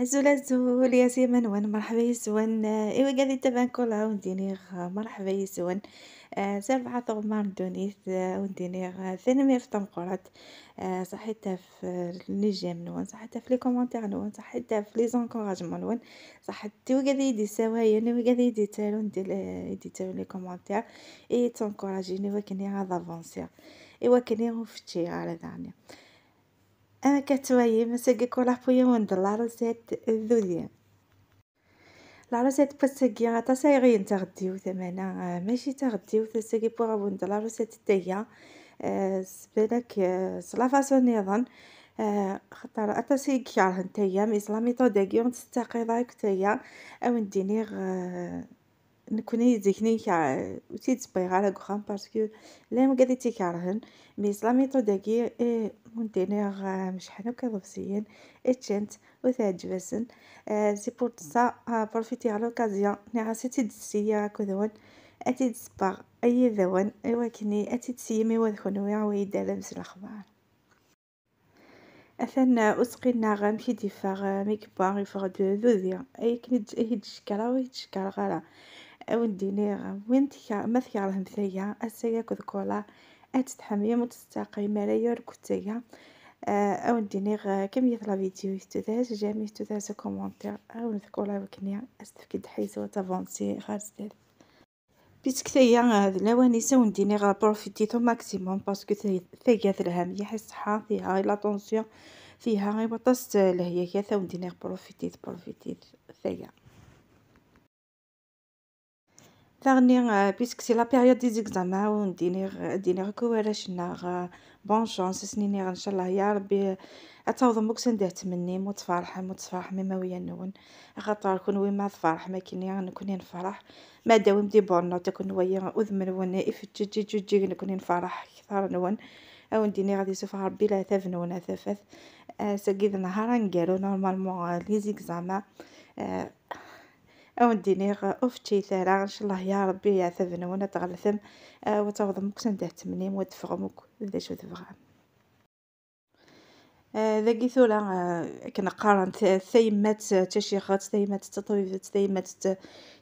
زولا زول يا سي منون مرحبا يا سون ايوا آه، لي تبان كولا وندينيغ مرحبا يا آه، سون سبعة ثغمار دونيث آه، وندينيغ ثاني مير تنقرات صحيتها في لي جيم نون صحيتها في لي كومونتير نون صحيتها في لي زونكوراجمون نون صحيتي وقاعد يدي سوايا لي يدي تالو ندير يدي تالو لي كومونتير اي تنكوراجيني وكني غاد افونسير ايوا كني وفتي على دعني اما كتوايي مساكي كولا بويا وند لارزات ذوليا لارزات بساكي غاتا سايغين تغديو ثمانا ماشي تغديو تساكي بوغا وند لارزات تايا سبالك فاسون نظن خطر اتسي كيار هنتيا مي سلامي ميطو داكيون تستقي ضايك تايا او نديني نكوني des techniques à aussi inspirées à la لا ما قد تيكرهن مي لا ميثود اي مونتينيغ مش حنا هكا نفسيا اتشنت إيه وتعجبسن آه، سي بور سا آه، بروفيتي على لوكازيون نعاسي تيدسيا كذوان اتي تسباغ اي ذوان ايوا كني اتي مي و تسيمي وذخنويا ويدالا مس الاخبار أثنى أسقينا غام في دفاغ ميك باغي دو دوزيا أي كنت أهيد شكرا ويهيد شكرا غالا دينيغ وين مثيرهم ثيا أسيا كذكولا اتتحميم وتستاقي ملايير كتيا أون آه، دينيغ كم يطلع فيديو يستداز جامي يستداز كومنتر أون ذكولا وكنيا استفكد حيث وتافونسي غير ستيف بيتك آه، ثيا لوانيسا ديني غا بروفيتيتو ماكسيموم باسكو ثيا ثلهم هي يحس الصحة فيها لا طونسيون فيها غي بطاس لهي كثا ونديني بروفيتيت بروفيتيت ثيا ثاني بيسك سي لا بيريود دي زيكزام ونديني نديني غ كوارشنا غ بون شونس سنيني غ ان شاء الله يا ربي اتعوض امك ندير تمني متفرحه متفرحه مما ويا نون خاطر كون ويما تفرح ما كيني نكوني نفرح ما داوم دي بون بورنو كون ويا اذمن ون اف جي جي جي, جي نكوني نفرح كثار نون او نديني غادي سوف ربي لا ثافن ولا ثافث أه، سكيد نهار نقالو نورمالمون لي زيكزامان او نديني افتي ثارا ان شاء الله يا ربي يعثبنا ونتغلثم أه وتوضم كنت ندير تمنيم فغموك اذا شو آه، قيثو لا آه، كنا كنقارن ثيمات تشيخات ثيمات تطويفات ثيمات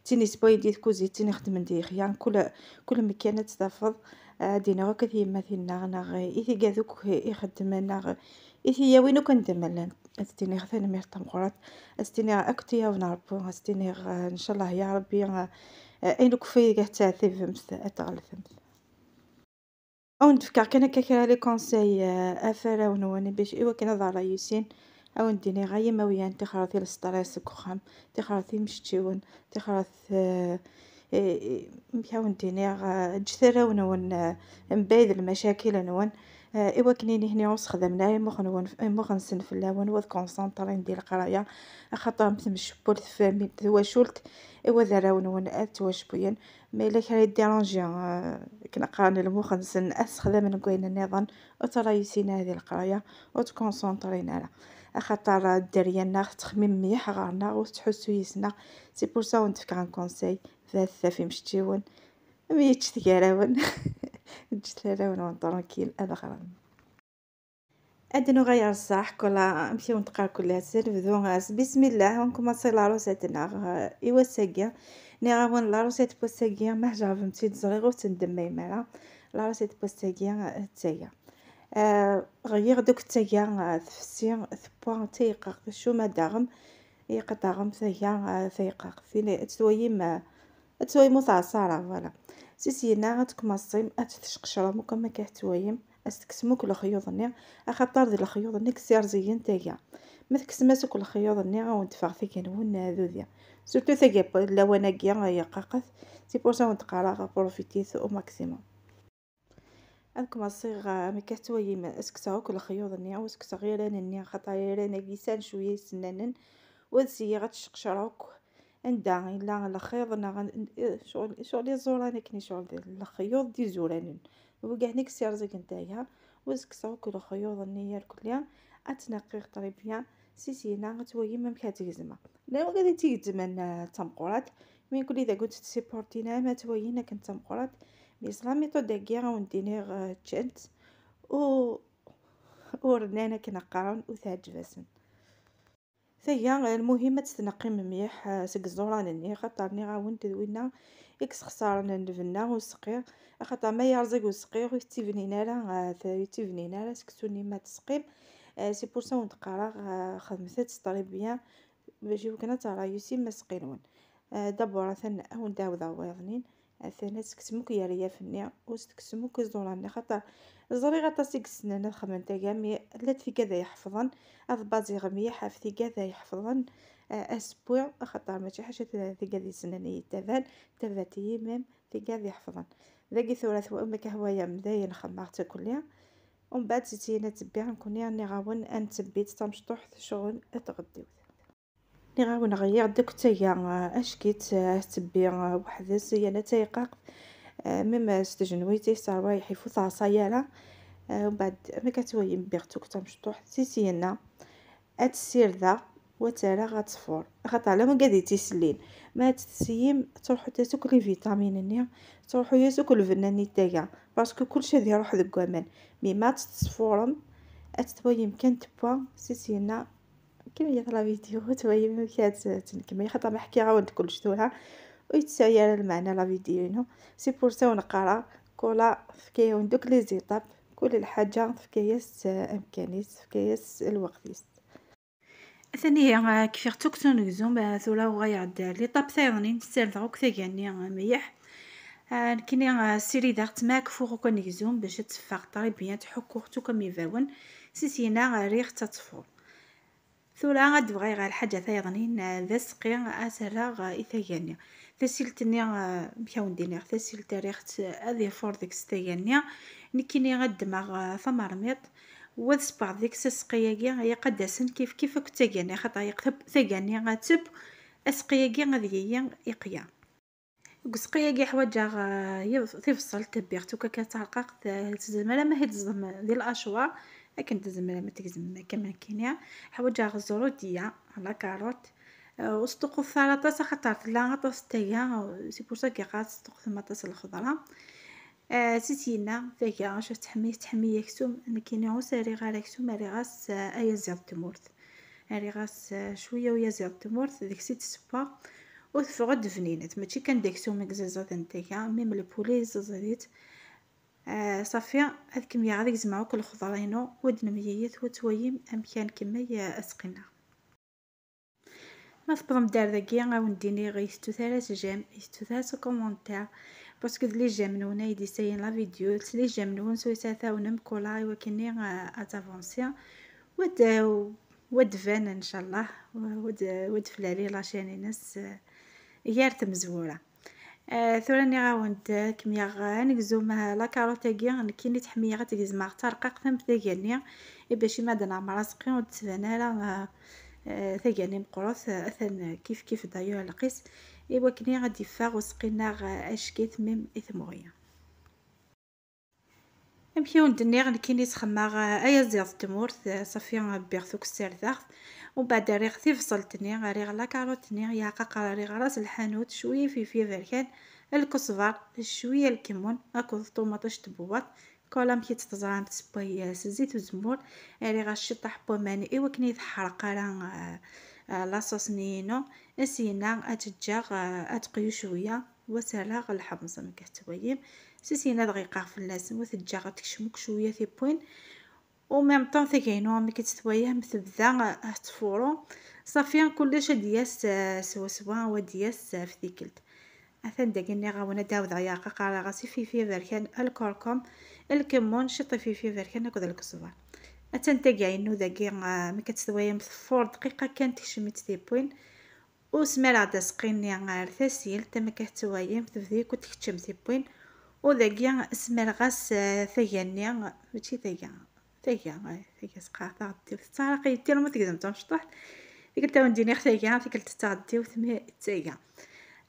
تيني سبوي دي كوزي تيني خدم دي خيان يعني كل كل مكانة تفض آه، دينا غا كثيما ثينا غنا غي إثي قاذوك يخدم غي إيه هي كنت ملان أستني غثانا مير تمغرات أستني أكتيا ونربو أستني إن شاء الله يا ربي اينو كفي قهتا اتغل أتغلثمس أو نتفكر كان كاكرا لي كونساي أفرا آه، ونواني باش إوا كان ضا يوسين أو نديني غاية ماوية انت خراثي لستريس كخام تي خراثي مشتيون تي خراث بيا آه، آه، ونديني جثرا ونون مبايد المشاكل نون ايوا آه، كنيني هنا وخدمنا مخ في اللون و كونسونطري ندير القرايه خاطر مثل بول فامي تواشولت ايوا ذراون ونات واشبوين مي الا كان آه، كنا قران المخ نسن استخدم نكوين النظام وترايسينا هذه القرايه وتكونسونطرينا على خاطر الدريانا تخمم مليح غارنا تحسو يسنا سي بور سا ونتفكر ان كونساي ذات في مشتيون ميتش تكاراون الجلالة ونوضروا كاين الاغرام ادنو غير الصح كلها نمشيو نتقرا كلها سيرفدو غاز بسم الله ونكوماسي لا روسيت ناغ ايوا ساكيا ني غاون لا روسيت بو ما جاب متي تزريغو تندمي مالا لا روسيت بو ساكيا تايا آه، غير دوك تايا تفسير ثبوان تيقق شو ما داغم يقطعهم تايا تيقق فين تسوي ما تسوي مصاصرة فوالا سيسينا غتكمصيم اتتشقشرم وكما كهتوايم استكسمو كل النيع اخطر ديال الخيوط النيع كسير زين تايا ما تكسماس كل خيوط ني غنتفاغ فيك نون هذو ذي سورتو تاكي لو انا كيا يقاقث سي بور سا ونتقرا غبروفيتيث او ماكسيموم أنكم الصغار مكحتوايم ما أسكسه كل النيع وأسكسه غير النيع خطايا لنا بيسان شوية سنانن وذسي غتشقشروك نداعي لا الخيط انا شغل شغل الزوران كني شغل الخيوط دي زوران وكاع نيك سيرزك نتايا وزكسا كل الخيوط النية الكلية اتنقيق طريبيا سيسينا توي مام زعما لا وغادي تيتمنى تمقرات من كل اذا قلت تسيبورتينا ما توينا كنت تمقرات مي دي غير اون دينير تشنت و ورنانا كنقرون وثاج بسن ثيا المهم تتنقي مليح آه، سك الزوران خاطرني غاون تدوينا إكس خسارنا نبنا والسقير خاطر ما يرزق والسقير يتيفنينا لا آه، يتيفنينا لا سكسوني ما تسقيم آه، سي بور سا ونتقرا خدمت تسطري بيان باش يمكن ترى يسي ما سقينون دابور ثنا هون داو ضويضنين عفانا تكتمك يا ريا فني وتكتمك زدوراني خاطر زوري غطاسي قسنانا خمنتا قامي لات في كذا يحفظن اضبازي غمي في كذا يحفظن آه، اسبوع خاطر ماشي حاجه في كذا يسناني تاذان تفاتي ميم في كذا يحفظن ذاكي ثلاث وامك هوايا مداين خمارتا كلها ومن بعد تيتينا تبيع نكون يعني غاون ان تبيت تمشطوح شغل تغديوث غنعاون نغير دوك تايا اش كيت آه، تبي آه، وحده السيالة تيقاق آه، ميم ستجنويتي صرايح يفوت عصايالا ومن بعد ما كتوي بيغتو كتا مشطوح سيسينا هاد السير ذا وترى غتفور خاطر ما قادي تيسلين ما تسيم تروحو تاكل لي فيتامين ني تروحو يا تاكل فناني تايا باسكو كلشي هذه روح ذوك مي ما تصفورم اتتويم يمكن تبوا سيسينا كيما يطلع فيديو تبين ما تنكمي خاطر ما حكي عاودت كلش دورها ويتسعيا على المعنى لا فيديو هنا سي بور سا ونقرا كولا فكايون دوك لي زيطاب كل الحاجه فكايس امكانيس فكايس الوقتيس ثانيا آه، كفير توكتون كزوم آه، ثولا وغيعد لي طاب ثايوني نستال ثوك ثاني يعني، آه، مليح كني سيري دارت ماك فوق كونيكزيون باش تفاق طري بيان تحكو ختو كمي فاون سيسينا ريخ تطفو ثولا غتبغي غير حاجة تايغنين ذا سقي أسرغ إثيانيا تسيلتني بيا وندينيغ تسيلت تاريخ أذي فور ديك ستيانيا نكيني غدماغ ثمرميط وذسبع ديك سسقياكي هي قداسن كيف كيف كنت تاكاني خطا يقتب غاتب غتب أسقياكي غادي يقيا إقيا قسقياكي حوايجها تفصل تبيغ توكا كتعرقق تزمر ما هي تزم ديال الأشوار كندز ما تكزم كما كاينه حوايج ديا على كاروت آه، وسطق الثلاثة خاطر لا غطس تيا سي بور سا كي غاصدق طماطم الخضره آه سيتينا فيا غاش تحمي تحمي كسوم انا كاينه وساري غا كسوم ري غاس آه، ايا زياد تمورت ري غاس آه، شويه ويا زياد تمورت ديك سيت سبا وتفقد فنينات ماشي كان ديك سوم كزازات نتايا ميم البولي زازات آه، صافي هاد الكميه غادي نجمعو كل خضرينو ود نمييت وتويم امكان كمية اسقنا ما تبضم دار داكيا غاون ديني غي ستو ثلاث جام ستو ثلاث كومونتير باسكو لي جام نونا يدي ساين لا فيديو لي جام نون سويسا ونم كولاي وكني اتافونسيا ود ود فان ان شاء الله ود ود فلالي لاشين ناس آه، يارت مزوره آه ني غاوند كميا نكزو مع نعم لا كاروتا كي كي نتحميا غتجيز مع ترقيق فم ثقالني باش ما دنا آه، راسقي وتبان لا ثقالني مقروث آه، اثن كيف كيف دايو القيس ايوا كني غادي فاغ وسقينا اشكيت ميم اثمويه امشيو ندنيغ كيني غا ايا زيغ تمور صافي بيغثوك السيرثاغ ومن بعد ريغ تفصل تنيغ ريغ لا كاروت تنيغ قاقا ريغ راس الحانوت شويه فيفي بركان الكزبر شويه الكمون هاكو طوماطيش تبوات كولا مشي تتزران تسبياس زيت وزمور ريغ الشطح بوماني ايوا كني تحرق راه لاصوص نينو نسينا اتجاغ اتقيو شويه وسهلة غنلحمص ما كتبغيم سيسينا دقيقة في اللازم وتجا غتكشمك شوية في بوين وميم طون كاينو ملي كتسويه مثبذا تفورو صافي كلش دياس آه، سوا سوا ودياس آه، في ديكلت اثن دقني غاونا داوض عياقة قارا غاسي في في فيركان الكركم الكمون شطي في في فيركان هكذا الكزوار اتن تاقي عينو داقي آه، ملي كتسويه مثفور دقيقة كانت كشمت دي بوين وسمير غادا سقيني غار تسيلت ما كتوايم تبدي كنت كتشم تيبوين وذاكيا سمير غاس ثياني ماشي ثيا ثيا ثيا سقاطة ديو تسارقي ديال ما تقدم تنشطح فيك تا ونديني ثيا فيك تتعدي وثمي ثيا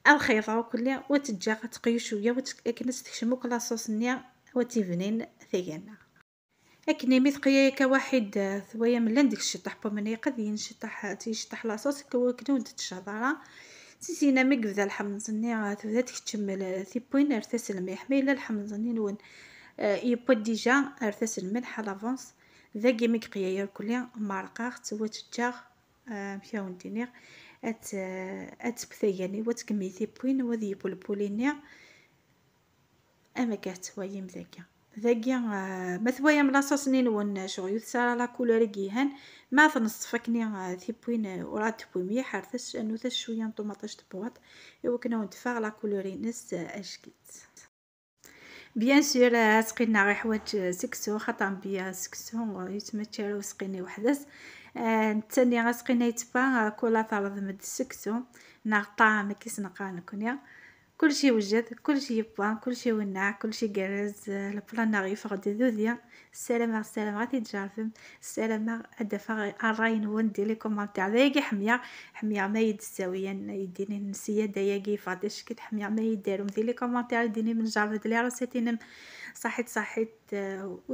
الخيطة وكلها وتجا تقي شوية وتكنس تكشمو كلاصوص نيا وتيفنين ثيانا لكن مثقية كواحد آه، ثويا من لندك الشطح بومني قد ينشطح آه، تيشطح لاصوص كنود تشهضرة سيسينا مي قبدا الحمزني آه، ثودا تكتمل ثي بوين ارتاس الملح ميلا الحمزني نون يبوا ديجا ارثاس الملح لافونس ذا مي قيايا كلي مارقاغ توات تجاغ مشاون دينيغ ات بثياني واتكمي ثي بوين وذي بولبوليني اما كاتوا يمذاكا ذاكيا آه، مثوايا نين ون شغل يثسارا لا كولور كيهان ما تنصفكني آه، ثيبوين ورا تبويمي حارثش انو ثا شويه طوماطاش تبوات كنا وندفع لا كولوري نس آه، اشكيت بيان سور سقينا غي حوايج سكسو خاطر بيا سكسو يتمتشارو سقيني وحدس نتاني غسقينا يتبا كولا تعرض مد السكسو نغطا مكيس كيسنقا نكونيا كلشي وجد كلشي يبان كلشي وناع كلشي جرز البلان آه، غيف غد ذوذيا السلامة السلامة غادي تجرفم السلامة الدفا الراين هو ندير لكم تاع دايقي حمية حمية ما يدساويا يديني نسية دايقي فاضي شكيت حمية ما يدارو ندير لكم تاع ديني من جرفة لي راسيتي نم صحيت صحيت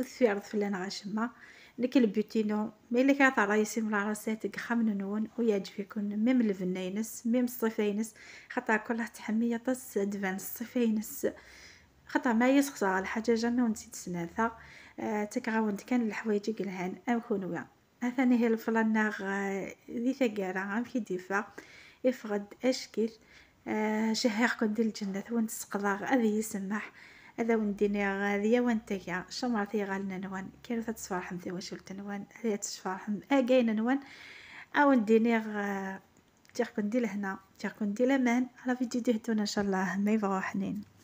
في آه، فلان غاشمه لك البيوتينو ملي كيعطى رايسي من العرسات قخام نون ويعجبكم ميم الفنينس ميم الصيفينس خطا كلها تحمية طس دفان الصيفينس خطا ما على الحاجة جنة ونسيت سناثا آه تكغاوند كان الحوايج قلهان أو كونويا أثاني هي الفلاناغ ذي ثقارة عم في ديفا إفغد أشكل آه شهيق كون الجنة ونسقضاغ أذي يسمح هذا ونديني ديني غادية وين تاكا شمعتي غالنا نوان كيرو تتفرحم ثي واش ولت هذي هذه تتفرحم اكاين آه، نوان او آه، نديني غ تيغ كون دي لهنا تيغ كون لمان على فيديو دي هتونا ان شاء الله ما يبغوا حنين